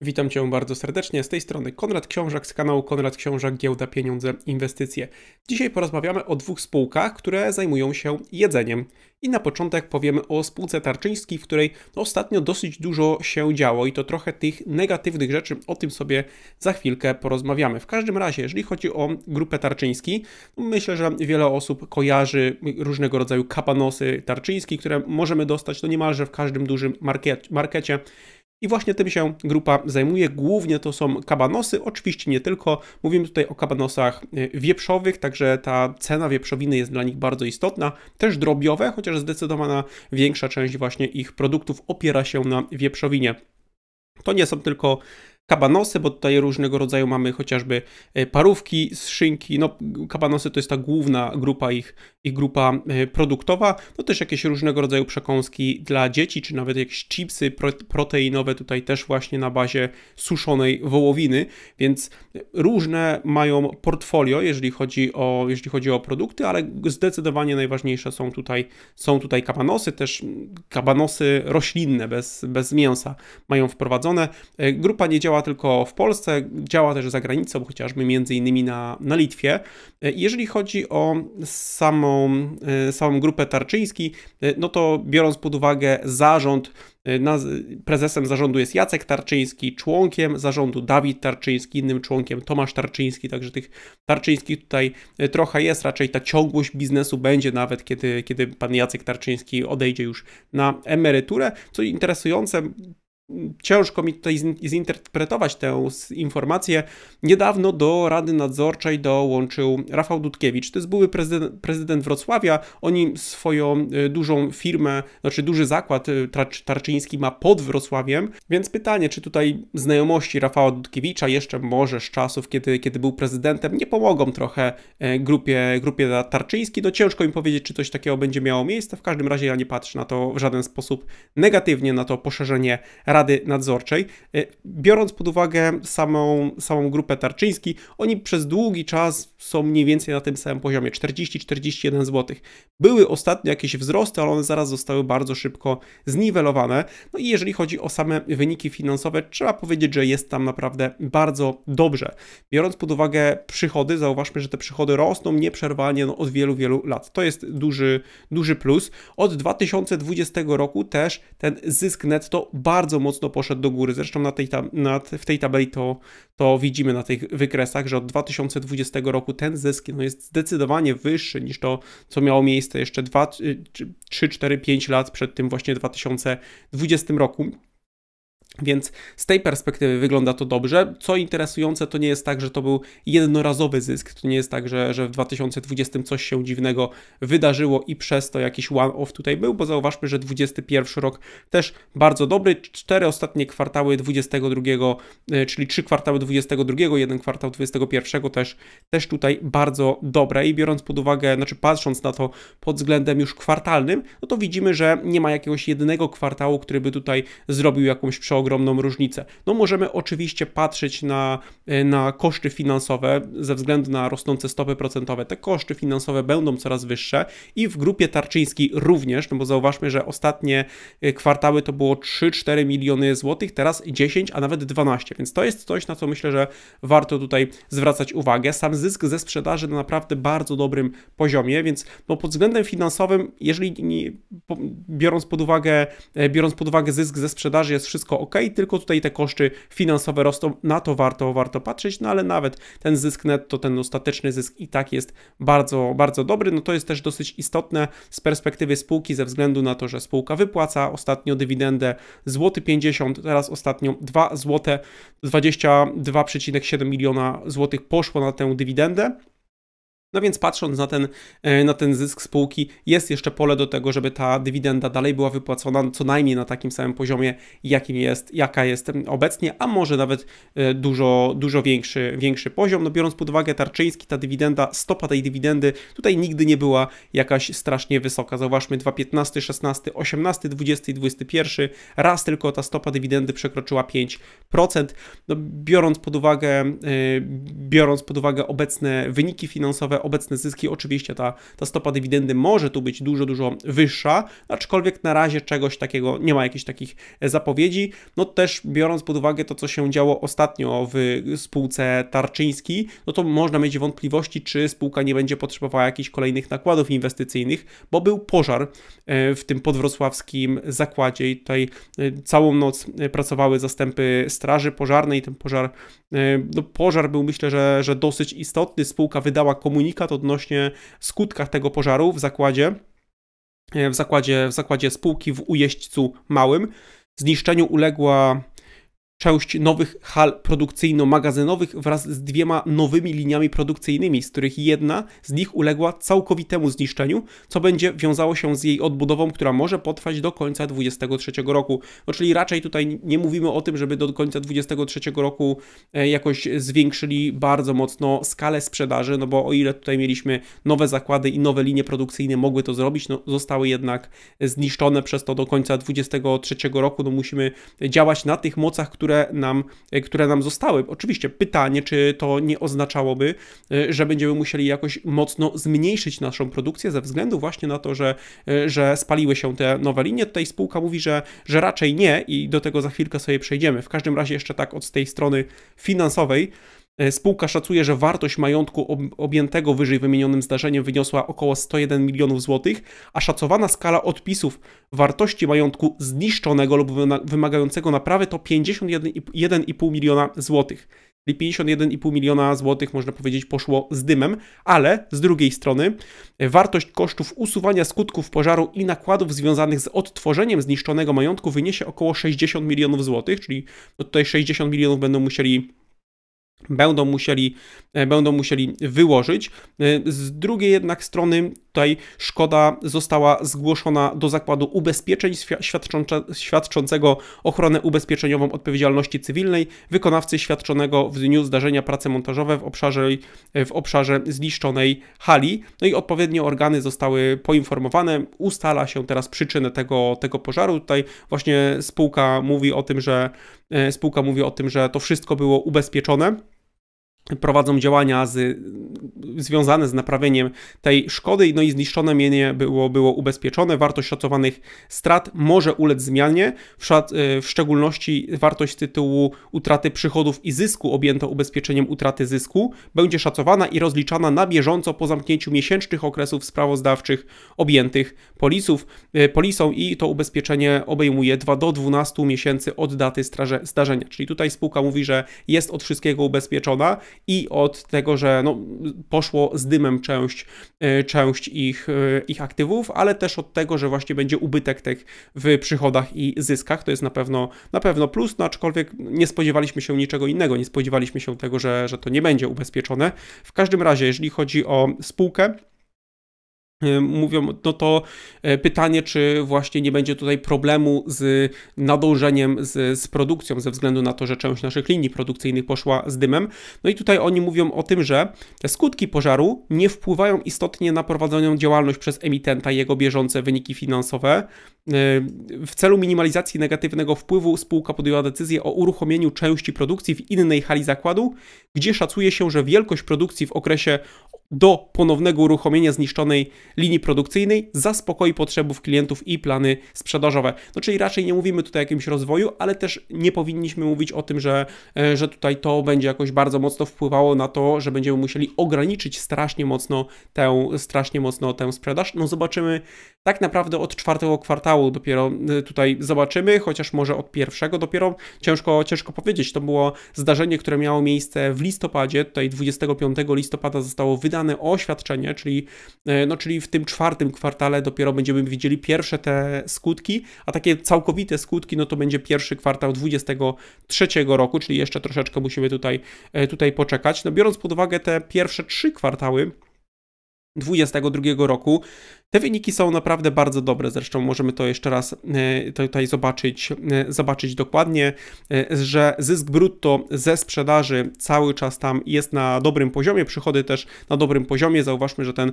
Witam Cię bardzo serdecznie, z tej strony Konrad Książak z kanału Konrad Książak Giełda Pieniądze Inwestycje. Dzisiaj porozmawiamy o dwóch spółkach, które zajmują się jedzeniem. I na początek powiemy o spółce Tarczyński, w której ostatnio dosyć dużo się działo i to trochę tych negatywnych rzeczy, o tym sobie za chwilkę porozmawiamy. W każdym razie, jeżeli chodzi o grupę Tarczyński, no myślę, że wiele osób kojarzy różnego rodzaju kapanosy Tarczyński, które możemy dostać to no niemalże w każdym dużym market, markecie i właśnie tym się grupa zajmuje. Głównie to są kabanosy, oczywiście nie tylko. Mówimy tutaj o kabanosach e, wieprzowych, także ta cena wieprzowiny jest dla nich bardzo istotna. Też drobiowe, chociaż zdecydowana większa część właśnie ich produktów opiera się na wieprzowinie. To nie są tylko kabanosy, bo tutaj różnego rodzaju mamy chociażby e, parówki z szynki. No, kabanosy to jest ta główna grupa ich, ich grupa e, produktowa. No też jakieś różnego rodzaju przekąski dla dzieci, czy nawet jakieś chipsy proteinowe tutaj też właśnie na bazie suszonej wołowiny, więc różne mają portfolio, jeżeli chodzi o, jeżeli chodzi o produkty, ale zdecydowanie najważniejsze są tutaj, są tutaj kabanosy, też kabanosy roślinne bez, bez mięsa mają wprowadzone. E, grupa nie działa działa tylko w Polsce, działa też za granicą, chociażby między innymi na, na Litwie. E, jeżeli chodzi o samą, e, samą grupę Tarczyński, e, no to biorąc pod uwagę zarząd, prezesem zarządu jest Jacek Tarczyński, członkiem zarządu Dawid Tarczyński, innym członkiem Tomasz Tarczyński, także tych Tarczyńskich tutaj trochę jest, raczej ta ciągłość biznesu będzie nawet, kiedy, kiedy pan Jacek Tarczyński odejdzie już na emeryturę. Co interesujące, ciężko mi tutaj zinterpretować tę informację. Niedawno do Rady Nadzorczej dołączył Rafał Dudkiewicz. To jest były prezydent, Wrocławia. Oni swoją y, dużą firmę, znaczy duży zakład y, Tarczyński ma pod Wrocławiem. Więc pytanie, czy tutaj znajomości Rafała Dudkiewicza jeszcze może z czasów, kiedy, kiedy był prezydentem, nie pomogą trochę e, grupie, grupie Tarczyński. No ciężko im powiedzieć, czy coś takiego będzie miało miejsce. W każdym razie ja nie patrzę na to w żaden sposób negatywnie, na to poszerzenie Rady Rady Nadzorczej. E, biorąc pod uwagę samą, samą grupę Tarczyński, oni przez długi czas są mniej więcej na tym samym poziomie 40-41 zł. Były ostatnio jakieś wzrosty, ale one zaraz zostały bardzo szybko zniwelowane. No i jeżeli chodzi o same wyniki finansowe, trzeba powiedzieć, że jest tam naprawdę bardzo dobrze. Biorąc pod uwagę przychody, zauważmy, że te przychody rosną nieprzerwanie no, od wielu, wielu lat. To jest duży, duży plus. Od 2020 roku też ten zysk netto bardzo mocno mocno poszedł do góry. Zresztą na tej na, w tej tabeli to, to widzimy na tych wykresach, że od 2020 roku ten zysk no, jest zdecydowanie wyższy niż to, co miało miejsce jeszcze 2, 3, 4, 5 lat przed tym właśnie 2020 roku. Więc z tej perspektywy wygląda to dobrze. Co interesujące, to nie jest tak, że to był jednorazowy zysk. To nie jest tak, że, że w 2020 coś się dziwnego wydarzyło i przez to jakiś one-off tutaj był, bo zauważmy, że 2021 rok też bardzo dobry. Cztery ostatnie kwartały 2022, e, czyli trzy kwartały 2022, jeden kwartał 2021 też, też tutaj bardzo dobre. I biorąc pod uwagę, znaczy patrząc na to pod względem już kwartalnym, no to widzimy, że nie ma jakiegoś jednego kwartału, który by tutaj zrobił jakąś przeogromną ogromną różnicę. No możemy oczywiście patrzeć na, e, na koszty finansowe ze względu na rosnące stopy procentowe. Te koszty finansowe będą coraz wyższe i w grupie tarczyńskiej również, no bo zauważmy, że ostatnie e, kwartały to było 3-4 miliony złotych, teraz 10, a nawet 12, więc to jest coś, na co myślę, że warto tutaj zwracać uwagę. Sam zysk ze sprzedaży na naprawdę bardzo dobrym poziomie, więc no pod względem finansowym, jeżeli biorąc pod uwagę e, biorąc pod uwagę zysk ze sprzedaży jest wszystko ok, tylko tutaj te koszty finansowe rosną, na to warto, warto patrzeć, no ale nawet ten zysk netto, ten ostateczny zysk i tak jest bardzo, bardzo dobry, no to jest też dosyć istotne z perspektywy spółki ze względu na to, że spółka wypłaca ostatnio dywidendę złoty 50, teraz ostatnio 2 złote 22,7 miliona złotych poszło na tę dywidendę. No więc patrząc na ten, e, na ten zysk spółki, jest jeszcze pole do tego, żeby ta dywidenda dalej była wypłacona co najmniej na takim samym poziomie, jakim jest, jaka jest obecnie, a może nawet e, dużo, dużo większy, większy poziom. No biorąc pod uwagę Tarczyński, ta dywidenda, stopa tej dywidendy tutaj nigdy nie była jakaś strasznie wysoka. Zauważmy 2,15, 16, 18, 20 i 21. Raz tylko ta stopa dywidendy przekroczyła 5%. No biorąc pod uwagę, e, biorąc pod uwagę obecne wyniki finansowe, obecne zyski. Oczywiście ta, ta stopa dywidendy może tu być dużo, dużo wyższa, aczkolwiek na razie czegoś takiego nie ma jakichś takich e, zapowiedzi. No też biorąc pod uwagę to, co się działo ostatnio w spółce Tarczyński, no to można mieć wątpliwości, czy spółka nie będzie potrzebowała jakichś kolejnych nakładów inwestycyjnych, bo był pożar e, w tym podwrocławskim zakładzie i tutaj e, całą noc pracowały zastępy straży pożarnej. Ten pożar, no pożar był myślę, że, że dosyć istotny. Spółka wydała komunikat komunikat odnośnie skutkach tego pożaru w zakładzie, e, w zakładzie, w zakładzie spółki w Ujeźdźcu Małym. Zniszczeniu uległa część nowych hal produkcyjno-magazynowych wraz z dwiema nowymi liniami produkcyjnymi, z których jedna z nich uległa całkowitemu zniszczeniu, co będzie wiązało się z jej odbudową, która może potrwać do końca 2023 roku. No, czyli raczej tutaj nie mówimy o tym, żeby do końca 2023 roku e, jakoś zwiększyli bardzo mocno skalę sprzedaży, no bo o ile tutaj mieliśmy nowe zakłady i nowe linie produkcyjne mogły to zrobić, no zostały jednak zniszczone przez to do końca 2023 roku, no musimy działać na tych mocach, które które nam, e, które nam zostały. Oczywiście pytanie, czy to nie oznaczałoby, e, że będziemy musieli jakoś mocno zmniejszyć naszą produkcję ze względu właśnie na to, że, e, że spaliły się te nowe linie. Tutaj spółka mówi, że, że raczej nie i do tego za chwilkę sobie przejdziemy. W każdym razie jeszcze tak od tej strony finansowej, E, spółka szacuje, że wartość majątku objętego wyżej wymienionym zdarzeniem wyniosła około 101 milionów złotych, a szacowana skala odpisów wartości majątku zniszczonego lub wymagającego naprawy to 51,5 miliona złotych. Czyli 51,5 miliona złotych, można powiedzieć, poszło z dymem, ale z drugiej strony e, wartość kosztów usuwania skutków pożaru i nakładów związanych z odtworzeniem zniszczonego majątku wyniesie około 60 milionów złotych, czyli no tutaj 60 milionów będą musieli będą musieli, e, będą musieli wyłożyć. E, z drugiej jednak strony tutaj szkoda została zgłoszona do Zakładu Ubezpieczeń świadczącego ochronę ubezpieczeniową odpowiedzialności cywilnej wykonawcy świadczonego w dniu zdarzenia prace montażowe w obszarze, w obszarze zniszczonej hali. No i odpowiednie organy zostały poinformowane. Ustala się teraz przyczynę tego, tego pożaru. Tutaj właśnie spółka mówi o tym, że E, spółka mówi o tym, że to wszystko było ubezpieczone prowadzą działania z, związane z naprawieniem tej szkody, no i zniszczone mienie było, było ubezpieczone. Wartość szacowanych strat może ulec zmianie, w, e, w szczególności wartość tytułu utraty przychodów i zysku objęto ubezpieczeniem utraty zysku będzie szacowana i rozliczana na bieżąco po zamknięciu miesięcznych okresów sprawozdawczych objętych polisów, e, polisą i to ubezpieczenie obejmuje 2 do 12 miesięcy od daty straże, zdarzenia. Czyli tutaj spółka mówi, że jest od wszystkiego ubezpieczona i od tego, że no, poszło z dymem część, e, część ich, e, ich aktywów, ale też od tego, że właśnie będzie ubytek tych w przychodach i zyskach. To jest na pewno, na pewno plus, no aczkolwiek nie spodziewaliśmy się niczego innego, nie spodziewaliśmy się tego, że, że to nie będzie ubezpieczone. W każdym razie, jeżeli chodzi o spółkę, E, mówią, no to e, pytanie, czy właśnie nie będzie tutaj problemu z nadążeniem z, z produkcją, ze względu na to, że część naszych linii produkcyjnych poszła z dymem. No i tutaj oni mówią o tym, że te skutki pożaru nie wpływają istotnie na prowadzoną działalność przez emitenta i jego bieżące wyniki finansowe. E, w celu minimalizacji negatywnego wpływu spółka podjęła decyzję o uruchomieniu części produkcji w innej hali zakładu, gdzie szacuje się, że wielkość produkcji w okresie do ponownego uruchomienia zniszczonej linii produkcyjnej zaspokoi potrzebów klientów i plany sprzedażowe. No czyli raczej nie mówimy tutaj o jakimś rozwoju, ale też nie powinniśmy mówić o tym, że, e, że tutaj to będzie jakoś bardzo mocno wpływało na to, że będziemy musieli ograniczyć strasznie mocno tę, strasznie mocno tę sprzedaż. No zobaczymy tak naprawdę od czwartego kwartału dopiero e, tutaj zobaczymy, chociaż może od pierwszego dopiero ciężko, ciężko powiedzieć. To było zdarzenie, które miało miejsce w listopadzie, tutaj 25 listopada zostało wydane wydane oświadczenie, czyli, e, no, czyli w tym czwartym kwartale dopiero będziemy widzieli pierwsze te skutki, a takie całkowite skutki, no to będzie pierwszy kwartał 2023 roku, czyli jeszcze troszeczkę musimy tutaj, e, tutaj poczekać. No biorąc pod uwagę te pierwsze trzy kwartały, 22 roku, te wyniki są naprawdę bardzo dobre, zresztą możemy to jeszcze raz e, tutaj zobaczyć, e, zobaczyć dokładnie, e, że zysk brutto ze sprzedaży cały czas tam jest na dobrym poziomie, przychody też na dobrym poziomie. Zauważmy, że ten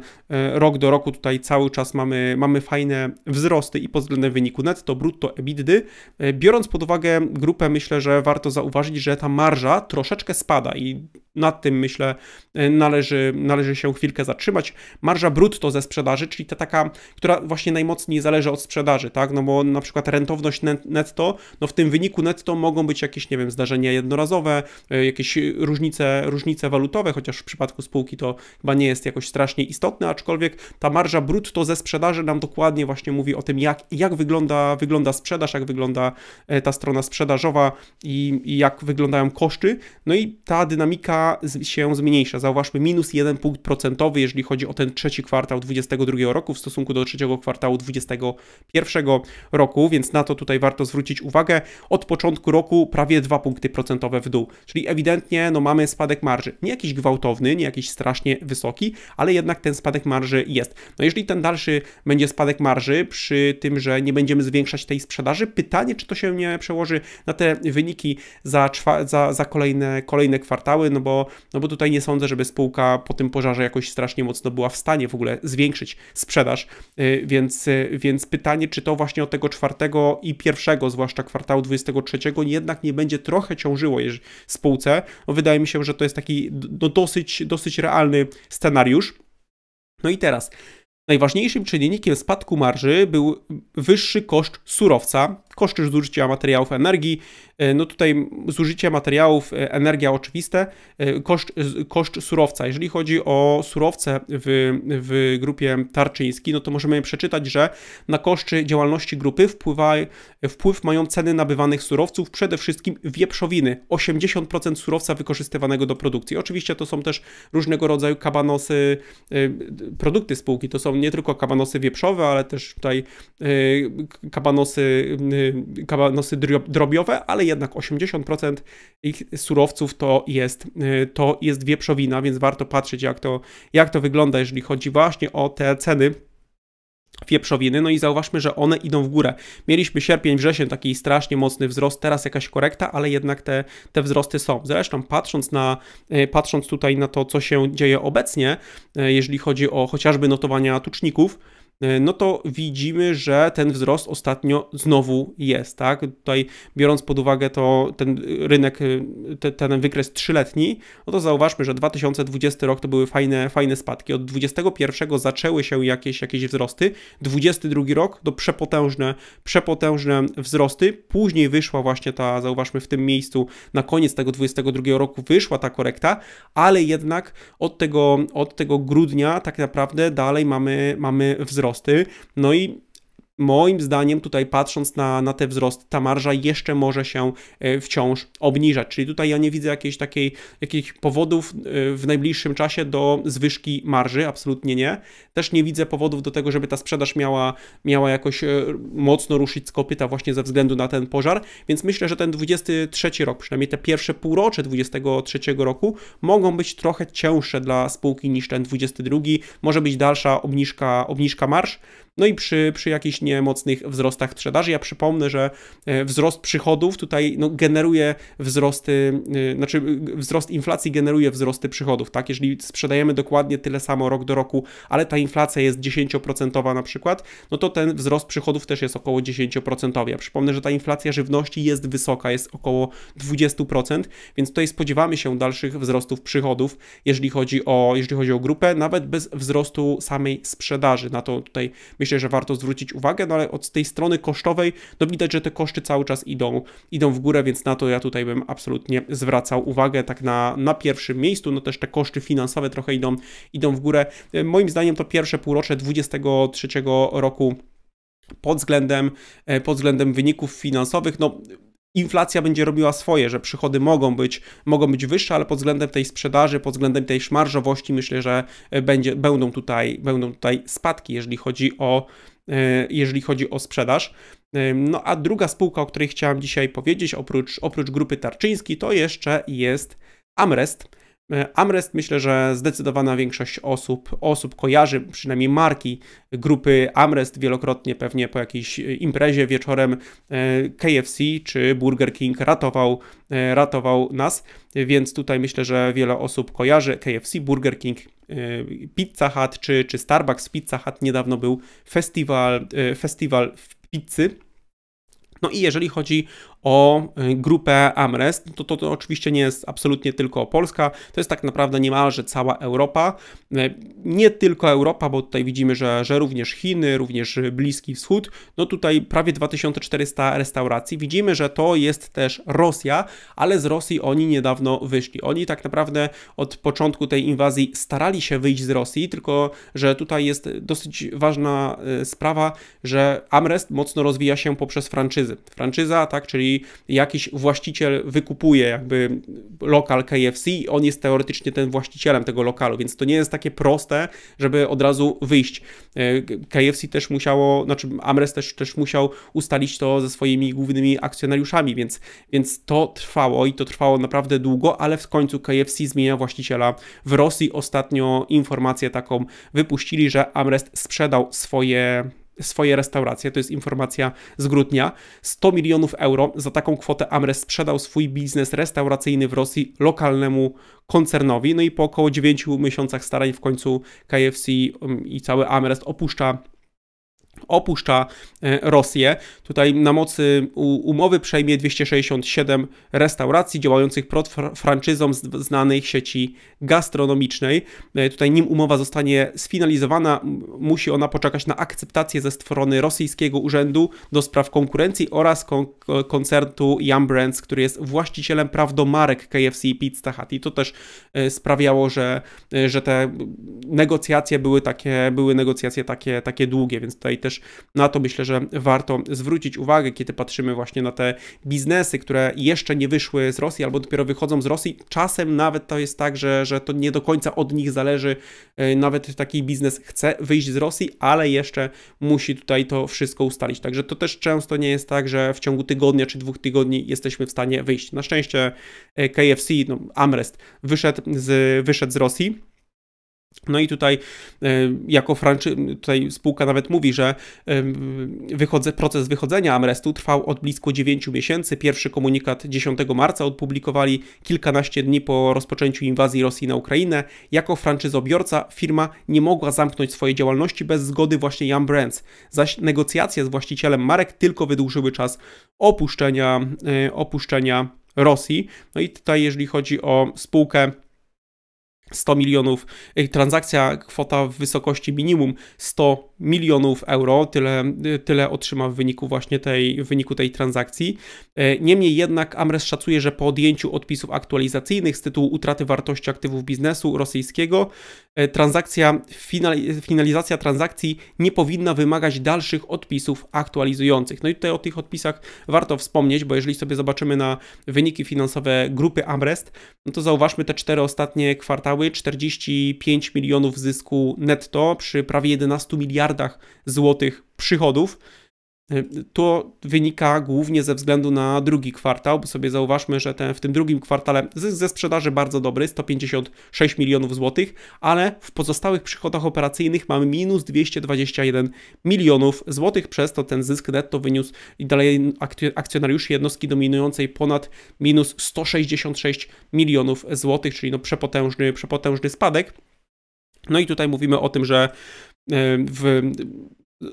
rok do roku tutaj cały czas mamy, mamy fajne wzrosty i pod względem wyniku netto, brutto, EBITDA. Biorąc pod uwagę grupę, myślę, że warto zauważyć, że ta marża troszeczkę spada i nad tym myślę należy, należy się chwilkę zatrzymać. Marża brutto ze sprzedaży, czyli ta taka, która właśnie najmocniej zależy od sprzedaży, tak? No bo na przykład rentowność netto, no w tym wyniku netto mogą być jakieś, nie wiem, zdarzenia jednorazowe, y, jakieś różnice, różnice walutowe, chociaż w przypadku spółki to chyba nie jest jakoś strasznie istotne, aczkolwiek ta marża brutto ze sprzedaży nam dokładnie właśnie mówi o tym, jak, jak wygląda, wygląda sprzedaż, jak wygląda y, ta strona sprzedażowa i, i jak wyglądają koszty. No i ta dynamika się zmniejsza. Zauważmy minus 1 punkt procentowy, jeżeli chodzi o ten trzeci kwartał 2022 roku w stosunku do trzeciego kwartału 2021 roku, więc na to tutaj warto zwrócić uwagę. Od początku roku prawie 2 punkty procentowe w dół, czyli ewidentnie no, mamy spadek marży. Nie jakiś gwałtowny, nie jakiś strasznie wysoki, ale jednak ten spadek marży jest. No jeżeli ten dalszy będzie spadek marży przy tym, że nie będziemy zwiększać tej sprzedaży, pytanie, czy to się nie przełoży na te wyniki za, za, za kolejne, kolejne kwartały, no bo, no bo tutaj nie sądzę, żeby spółka po tym pożarze jakoś strasznie mocno była w stanie w ogóle zwiększyć sprzedaż sprzedaż. Y, więc, y, więc pytanie, czy to właśnie od tego czwartego i pierwszego, zwłaszcza kwartału 23, jednak nie będzie trochę ciążyło spółce. No, wydaje mi się, że to jest taki no, dosyć, dosyć realny scenariusz. No i teraz. Najważniejszym czynnikiem spadku marży był wyższy koszt surowca, koszty zużycia materiałów energii. E, no tutaj zużycie materiałów, e, energia oczywiste, e, koszt, koszt surowca. Jeżeli chodzi o surowce w, w grupie Tarczyński, no to możemy przeczytać, że na koszty działalności grupy wpływa, wpływ mają ceny nabywanych surowców, przede wszystkim wieprzowiny, 80% surowca wykorzystywanego do produkcji. Oczywiście to są też różnego rodzaju kabanosy, produkty spółki, to są nie tylko kabanosy wieprzowe, ale też tutaj kabanosy kabanosy drobiowe, ale jednak 80% ich surowców to jest, y, to jest wieprzowina, więc warto patrzeć, jak to, jak to wygląda, jeżeli chodzi właśnie o te ceny wieprzowiny, no i zauważmy, że one idą w górę. Mieliśmy sierpień, wrzesień, taki strasznie mocny wzrost, teraz jakaś korekta, ale jednak te, te wzrosty są. Zresztą patrząc na, y, patrząc tutaj na to, co się dzieje obecnie, y, jeżeli chodzi o chociażby notowania tuczników, E, no to widzimy, że ten wzrost ostatnio znowu jest, tak? Tutaj biorąc pod uwagę to ten rynek, e, te, ten wykres trzyletni, no to zauważmy, że 2020 rok to były fajne, fajne spadki. Od 21 zaczęły się jakieś, jakieś wzrosty, 22 rok to przepotężne, przepotężne wzrosty, później wyszła właśnie ta, zauważmy w tym miejscu, na koniec tego 22 roku wyszła ta korekta, ale jednak od tego, od tego grudnia tak naprawdę dalej mamy, mamy wzrost wzrosty, no i moim zdaniem tutaj patrząc na, na te wzrost, ta marża jeszcze może się e, wciąż obniżać. Czyli tutaj ja nie widzę jakiejś takiej, jakichś powodów e, w najbliższym czasie do zwyżki marży, absolutnie nie. Też nie widzę powodów do tego, żeby ta sprzedaż miała, miała jakoś e, mocno ruszyć z kopyta właśnie ze względu na ten pożar, więc myślę, że ten 23 rok, przynajmniej te pierwsze półrocze 23 roku mogą być trochę cięższe dla spółki niż ten 22. Może być dalsza obniżka, obniżka marż, no i przy, przy jakichś niemocnych wzrostach sprzedaży. Ja przypomnę, że e, wzrost przychodów tutaj no, generuje wzrosty, e, znaczy wzrost inflacji generuje wzrosty przychodów, tak? Jeżeli sprzedajemy dokładnie tyle samo rok do roku, ale ta inflacja jest 10% na przykład, no to ten wzrost przychodów też jest około 10%. Ja przypomnę, że ta inflacja żywności jest wysoka, jest około 20%, więc tutaj spodziewamy się dalszych wzrostów przychodów, jeżeli chodzi o, jeżeli chodzi o grupę, nawet bez wzrostu samej sprzedaży. Na to tutaj myślę, że warto zwrócić uwagę, no ale od tej strony kosztowej, no widać, że te koszty cały czas idą, idą w górę, więc na to ja tutaj bym absolutnie zwracał uwagę, tak na, na pierwszym miejscu, no też te koszty finansowe trochę idą, idą w górę. E, moim zdaniem to pierwsze półrocze 2023 roku pod względem, e, pod względem wyników finansowych, no inflacja będzie robiła swoje, że przychody mogą być, mogą być wyższe, ale pod względem tej sprzedaży, pod względem tej szmarżowości myślę, że e, będzie, będą, tutaj, będą tutaj spadki, jeżeli chodzi o, e, jeżeli chodzi o sprzedaż. E, no a druga spółka, o której chciałem dzisiaj powiedzieć, oprócz, oprócz grupy Tarczyński, to jeszcze jest Amrest. E, Amrest myślę, że zdecydowana większość osób, osób kojarzy przynajmniej marki grupy Amrest wielokrotnie pewnie po jakiejś imprezie wieczorem e, KFC czy Burger King ratował, e, ratował nas, więc tutaj myślę, że wiele osób kojarzy KFC, Burger King, Pizza Hut czy, czy Starbucks Pizza Hut. Niedawno był festiwal, festiwal w pizzy. No i jeżeli chodzi o y, grupę Amrest, no to, to, to oczywiście nie jest absolutnie tylko Polska, to jest tak naprawdę niemalże cała Europa. Y, nie tylko Europa, bo tutaj widzimy, że, że również Chiny, również Bliski Wschód, no tutaj prawie 2400 restauracji. Widzimy, że to jest też Rosja, ale z Rosji oni niedawno wyszli. Oni tak naprawdę od początku tej inwazji starali się wyjść z Rosji, tylko że tutaj jest dosyć ważna y, sprawa, że Amrest mocno rozwija się poprzez franczyzy. Franczyza, tak, czyli jakiś właściciel wykupuje jakby lokal KFC, on jest teoretycznie ten właścicielem tego lokalu, więc to nie jest takie proste, żeby od razu wyjść. E, KFC też musiało, znaczy Amrest też, też musiał ustalić to ze swoimi głównymi akcjonariuszami, więc, więc to trwało i to trwało naprawdę długo, ale w końcu KFC zmienia właściciela. W Rosji ostatnio informację taką wypuścili, że Amrest sprzedał swoje swoje restauracje. To jest informacja z grudnia. 100 milionów euro za taką kwotę Amres sprzedał swój biznes restauracyjny w Rosji lokalnemu koncernowi. No i po około 9 miesiącach starań w końcu KFC um, i cały Amres opuszcza opuszcza e, Rosję. Tutaj na mocy umowy przejmie 267 restauracji działających pod franczyzą znanej sieci gastronomicznej. E, tutaj nim umowa zostanie sfinalizowana, musi ona poczekać na akceptację ze strony rosyjskiego urzędu do spraw konkurencji oraz kon e, koncertu Yum Brands, który jest właścicielem praw do marek KFC i Pizza Hut. I to też sprawiało, że, że te negocjacje były takie, były negocjacje takie, takie długie, więc tutaj też na to myślę, że warto zwrócić uwagę, kiedy patrzymy właśnie na te biznesy, które jeszcze nie wyszły z Rosji albo dopiero wychodzą z Rosji. Czasem nawet to jest tak, że, że to nie do końca od nich zależy, e, nawet taki biznes chce wyjść z Rosji, ale jeszcze musi tutaj to wszystko ustalić. Także to też często nie jest tak, że w ciągu tygodnia czy dwóch tygodni jesteśmy w stanie wyjść. Na szczęście e, KFC, no, Amrest wyszedł z, wyszedł z Rosji. No i tutaj e, jako franczy, tutaj spółka nawet mówi, że e, wychodze, proces wychodzenia Amrestu trwał od blisko 9 miesięcy. Pierwszy komunikat 10 marca odpublikowali kilkanaście dni po rozpoczęciu inwazji Rosji na Ukrainę. Jako franczyzobiorca firma nie mogła zamknąć swojej działalności bez zgody właśnie Jan Brands, zaś negocjacje z właścicielem marek tylko wydłużyły czas opuszczenia, e, opuszczenia Rosji. No i tutaj jeżeli chodzi o spółkę 100 milionów, transakcja kwota w wysokości minimum 100 milionów euro, tyle, tyle otrzyma w wyniku właśnie tej, w wyniku tej transakcji. E, niemniej jednak Amres szacuje, że po odjęciu odpisów aktualizacyjnych z tytułu utraty wartości aktywów biznesu rosyjskiego, e, transakcja, finalizacja transakcji nie powinna wymagać dalszych odpisów aktualizujących. No i tutaj o tych odpisach warto wspomnieć, bo jeżeli sobie zobaczymy na wyniki finansowe grupy Amrest, no to zauważmy te cztery ostatnie kwartały, 45 milionów zysku netto przy prawie 11 miliardów miliardach złotych przychodów. E, to wynika głównie ze względu na drugi kwartał, bo sobie zauważmy, że ten, w tym drugim kwartale zysk ze sprzedaży bardzo dobry, 156 milionów złotych, ale w pozostałych przychodach operacyjnych mamy minus 221 milionów złotych, przez to ten zysk netto wyniósł i dalej akcjonariuszy jednostki dominującej ponad minus 166 milionów złotych, czyli no przepotężny, przepotężny spadek. No i tutaj mówimy o tym, że E, w,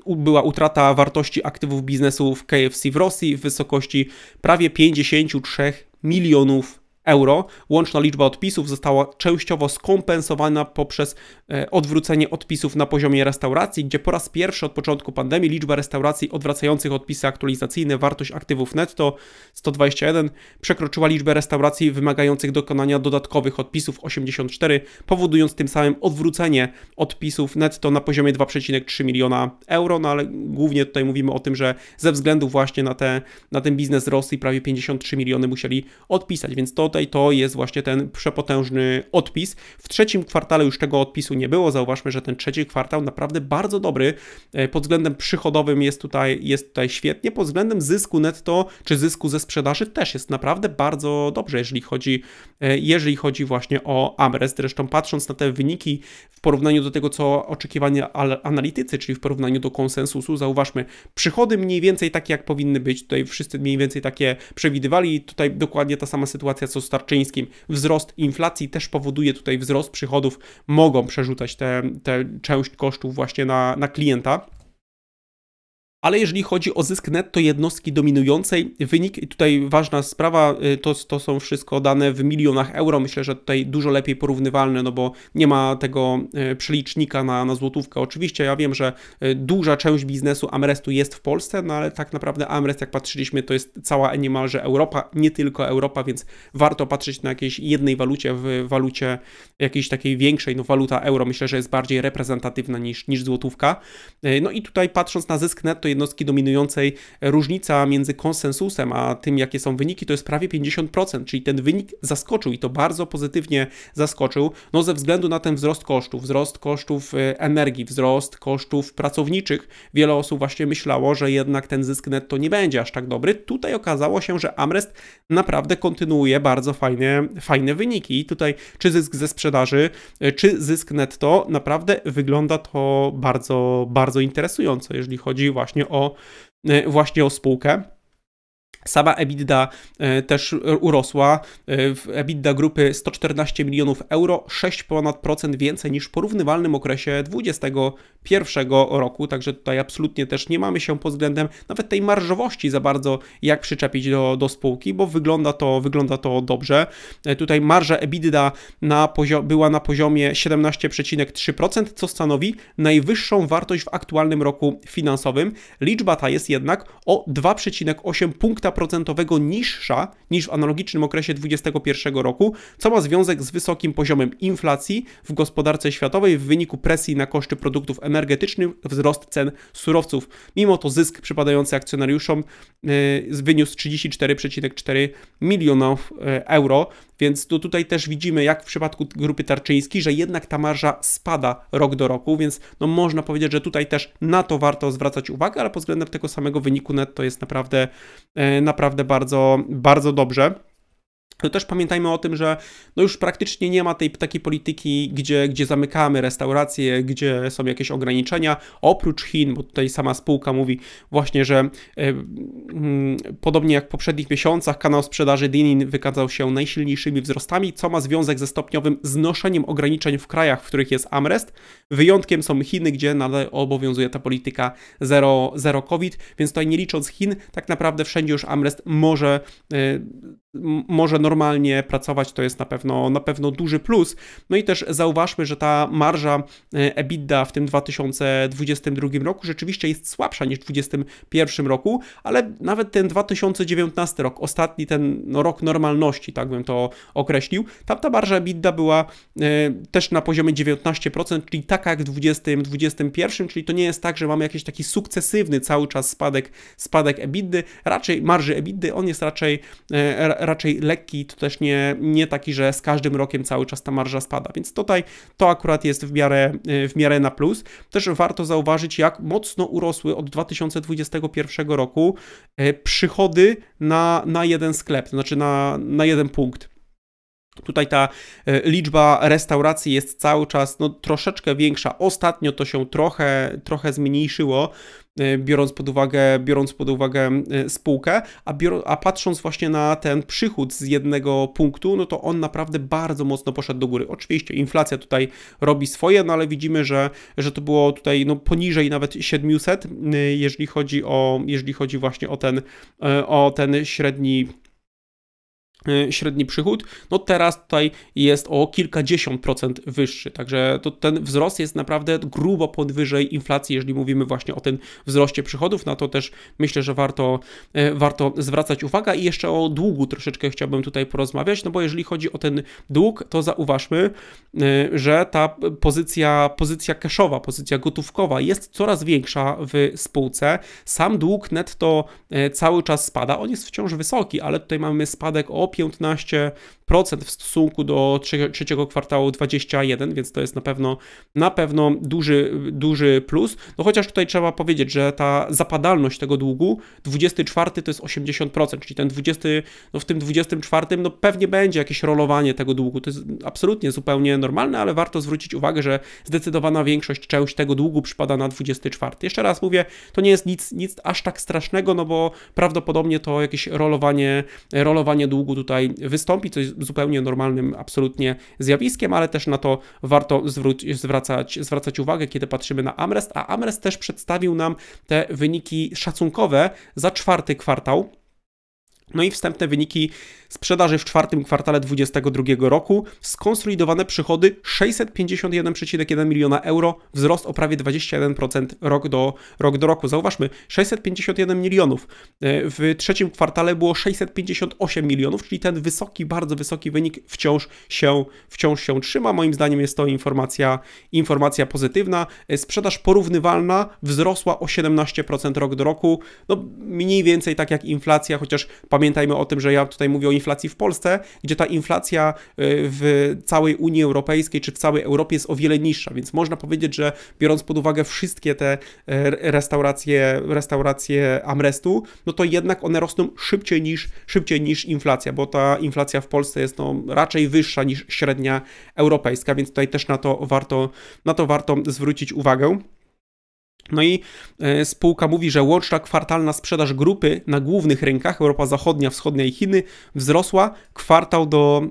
była utrata wartości aktywów biznesu w KFC w Rosji w wysokości prawie 53 milionów euro. Łączna liczba odpisów została częściowo skompensowana poprzez e, odwrócenie odpisów na poziomie restauracji, gdzie po raz pierwszy od początku pandemii liczba restauracji odwracających odpisy aktualizacyjne, wartość aktywów netto 121 przekroczyła liczbę restauracji wymagających dokonania dodatkowych odpisów 84, powodując tym samym odwrócenie odpisów netto na poziomie 2,3 miliona euro, no ale głównie tutaj mówimy o tym, że ze względu właśnie na, te, na ten biznes Rosji prawie 53 miliony musieli odpisać, więc to tutaj to jest właśnie ten przepotężny odpis. W trzecim kwartale już tego odpisu nie było. Zauważmy, że ten trzeci kwartał naprawdę bardzo dobry. E, pod względem przychodowym jest tutaj, jest tutaj świetnie. Pod względem zysku netto czy zysku ze sprzedaży też jest naprawdę bardzo dobrze, jeżeli chodzi, e, jeżeli chodzi właśnie o Amrest. Zresztą patrząc na te wyniki w porównaniu do tego, co oczekiwania analitycy, czyli w porównaniu do konsensusu, zauważmy przychody mniej więcej takie, jak powinny być. Tutaj wszyscy mniej więcej takie przewidywali. Tutaj dokładnie ta sama sytuacja, co Starczyńskim. Wzrost inflacji też powoduje tutaj wzrost przychodów, mogą przerzucać tę część kosztów właśnie na, na klienta ale jeżeli chodzi o zysk netto jednostki dominującej, wynik, i tutaj ważna sprawa, y, to, to są wszystko dane w milionach euro, myślę, że tutaj dużo lepiej porównywalne, no bo nie ma tego y, przelicznika na, na złotówkę. Oczywiście ja wiem, że y, duża część biznesu Amrestu jest w Polsce, no ale tak naprawdę Amrest, jak patrzyliśmy, to jest cała niemalże Europa, nie tylko Europa, więc warto patrzeć na jakiejś jednej walucie, w walucie jakiejś takiej większej, no waluta euro myślę, że jest bardziej reprezentatywna niż, niż złotówka. No i tutaj patrząc na zysk netto jednostki dominującej e, różnica między konsensusem a tym, jakie są wyniki, to jest prawie 50%, czyli ten wynik zaskoczył i to bardzo pozytywnie zaskoczył, no ze względu na ten wzrost kosztów, wzrost kosztów e, energii, wzrost kosztów pracowniczych. Wiele osób właśnie myślało, że jednak ten zysk netto nie będzie aż tak dobry. Tutaj okazało się, że Amrest naprawdę kontynuuje bardzo fajne, fajne wyniki. I tutaj czy zysk ze sprzedaży, e, czy zysk netto, naprawdę wygląda to bardzo, bardzo interesująco, jeżeli chodzi właśnie właśnie o, e, właśnie o spółkę. Sama EBITDA e, też urosła. E, w EBITDA grupy 114 milionów euro, 6 ponad procent więcej niż w porównywalnym okresie 2021 roku, także tutaj absolutnie też nie mamy się pod względem nawet tej marżowości za bardzo jak przyczepić do, do spółki, bo wygląda to, wygląda to dobrze. E, tutaj marża EBITDA na była na poziomie 17,3%, co stanowi najwyższą wartość w aktualnym roku finansowym. Liczba ta jest jednak o 2,8 punkta procentowego niższa niż w analogicznym okresie 2021 roku, co ma związek z wysokim poziomem inflacji w gospodarce światowej w wyniku presji na koszty produktów energetycznych, wzrost cen surowców. Mimo to zysk przypadający akcjonariuszom y, wyniósł 34,4 milionów y, euro, więc tu, tutaj też widzimy, jak w przypadku grupy Tarczyński, że jednak ta marża spada rok do roku, więc no można powiedzieć, że tutaj też na to warto zwracać uwagę, ale pod względem tego samego wyniku netto jest naprawdę, e, naprawdę bardzo, bardzo dobrze. No też pamiętajmy o tym, że no już praktycznie nie ma tej takiej polityki, gdzie, gdzie zamykamy restauracje, gdzie są jakieś ograniczenia, oprócz Chin, bo tutaj sama spółka mówi właśnie, że y, y, podobnie jak w poprzednich miesiącach kanał sprzedaży Dinin wykazał się najsilniejszymi wzrostami, co ma związek ze stopniowym znoszeniem ograniczeń w krajach, w których jest Amrest. Wyjątkiem są Chiny, gdzie nadal obowiązuje ta polityka zero, zero COVID, więc tutaj nie licząc Chin, tak naprawdę wszędzie już Amrest może y, może normalnie pracować, to jest na pewno, na pewno duży plus. No i też zauważmy, że ta marża e, EBITDA w tym 2022 roku rzeczywiście jest słabsza niż w 2021 roku, ale nawet ten 2019 rok, ostatni ten no, rok normalności, tak bym to określił, tamta ta marża EBITDA była e, też na poziomie 19%, czyli taka jak w 2021, czyli to nie jest tak, że mamy jakiś taki sukcesywny cały czas spadek, spadek EBITDA, raczej marży EBITDA, on jest raczej y, raczej lekki, to też nie, nie taki, że z każdym rokiem cały czas ta marża spada, więc tutaj to akurat jest w miarę, y, w miarę na plus. Też warto zauważyć, jak mocno urosły od 2021 roku y, przychody na, na jeden sklep, to znaczy na, na jeden punkt. Tutaj ta e, liczba restauracji jest cały czas no, troszeczkę większa. Ostatnio to się trochę, trochę zmniejszyło, e, biorąc pod uwagę, biorąc pod uwagę e, spółkę, a, a patrząc właśnie na ten przychód z jednego punktu, no to on naprawdę bardzo mocno poszedł do góry. Oczywiście inflacja tutaj robi swoje, no ale widzimy, że, że to było tutaj no, poniżej nawet 700, jeżeli chodzi o, jeżeli chodzi właśnie o ten, o ten średni Y, średni przychód, no teraz tutaj jest o kilkadziesiąt procent wyższy, także to ten wzrost jest naprawdę grubo podwyżej inflacji, jeżeli mówimy właśnie o tym wzroście przychodów, na to też myślę, że warto, y, warto zwracać uwagę i jeszcze o długu troszeczkę chciałbym tutaj porozmawiać, no bo jeżeli chodzi o ten dług, to zauważmy, y, że ta pozycja, pozycja cashowa, pozycja gotówkowa jest coraz większa w spółce, sam dług netto cały czas spada, on jest wciąż wysoki, ale tutaj mamy spadek o 15 w stosunku do trzeciego kwartału 21, więc to jest na pewno na pewno duży, duży plus. No chociaż tutaj trzeba powiedzieć, że ta zapadalność tego długu 24 to jest 80%, czyli ten 20, no w tym 24 no pewnie będzie jakieś rolowanie tego długu. To jest absolutnie zupełnie normalne, ale warto zwrócić uwagę, że zdecydowana większość część tego długu przypada na 24. Jeszcze raz mówię, to nie jest nic, nic aż tak strasznego, no bo prawdopodobnie to jakieś rolowanie, rolowanie długu tutaj wystąpi, coś zupełnie normalnym absolutnie zjawiskiem, ale też na to warto zwróć, zwracać, zwracać uwagę, kiedy patrzymy na Amrest, a Amrest też przedstawił nam te wyniki szacunkowe za czwarty kwartał. No i wstępne wyniki sprzedaży w czwartym kwartale 2022 roku, skonsolidowane przychody 651,1 miliona euro, wzrost o prawie 21% rok do, rok do roku. Zauważmy, 651 milionów. E, w trzecim kwartale było 658 milionów, czyli ten wysoki, bardzo wysoki wynik wciąż się, wciąż się trzyma. Moim zdaniem jest to informacja, informacja pozytywna. E, sprzedaż porównywalna wzrosła o 17% rok do roku, no mniej więcej tak jak inflacja, chociaż pamiętajmy, Pamiętajmy o tym, że ja tutaj mówię o inflacji w Polsce, gdzie ta inflacja y, w całej Unii Europejskiej czy w całej Europie jest o wiele niższa, więc można powiedzieć, że biorąc pod uwagę wszystkie te e, restauracje, restauracje Amrestu, no to jednak one rosną szybciej niż, szybciej niż inflacja, bo ta inflacja w Polsce jest no, raczej wyższa niż średnia europejska, więc tutaj też na to warto, na to warto zwrócić uwagę. No i e, spółka mówi, że łączna kwartalna sprzedaż grupy na głównych rynkach Europa Zachodnia, Wschodnia i Chiny wzrosła kwartał do,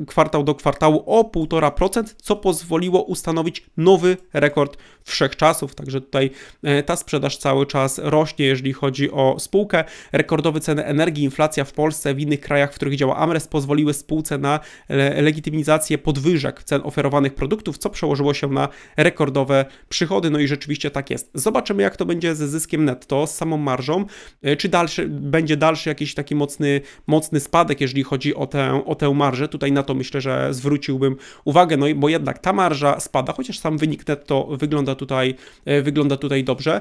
e, kwartał do kwartału o 1,5%, co pozwoliło ustanowić nowy rekord wszechczasów, także tutaj e, ta sprzedaż cały czas rośnie, jeżeli chodzi o spółkę. Rekordowe ceny energii, inflacja w Polsce, w innych krajach, w których działa Amres, pozwoliły spółce na legitymizację podwyżek cen oferowanych produktów, co przełożyło się na rekordowe przychody. No i rzeczywiście tak jest. Zobaczymy, jak to będzie ze zyskiem netto, z samą marżą, e, czy dalszy, będzie dalszy jakiś taki mocny, mocny spadek, jeżeli chodzi o tę, o tę marżę. Tutaj na to myślę, że zwróciłbym uwagę, no i bo jednak ta marża spada, chociaż sam wynik netto wygląda tutaj, e, wygląda tutaj dobrze.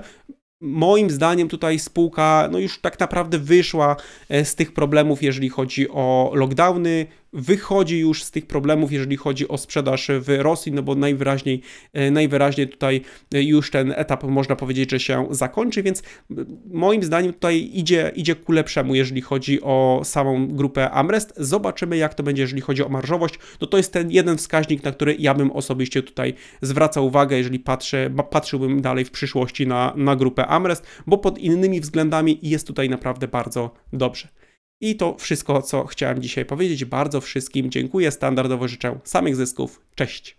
Moim zdaniem tutaj spółka no już tak naprawdę wyszła e, z tych problemów, jeżeli chodzi o lockdowny, wychodzi już z tych problemów, jeżeli chodzi o sprzedaż w Rosji, no bo najwyraźniej, e, najwyraźniej tutaj e, już ten etap można powiedzieć, że się zakończy, więc e, moim zdaniem tutaj idzie, idzie ku lepszemu, jeżeli chodzi o samą grupę Amrest. Zobaczymy, jak to będzie, jeżeli chodzi o marżowość. No to jest ten jeden wskaźnik, na który ja bym osobiście tutaj zwracał uwagę, jeżeli patrzę, patrzyłbym dalej w przyszłości na, na grupę Amrest, bo pod innymi względami jest tutaj naprawdę bardzo dobrze. I to wszystko, co chciałem dzisiaj powiedzieć. Bardzo wszystkim dziękuję. Standardowo życzę samych zysków. Cześć.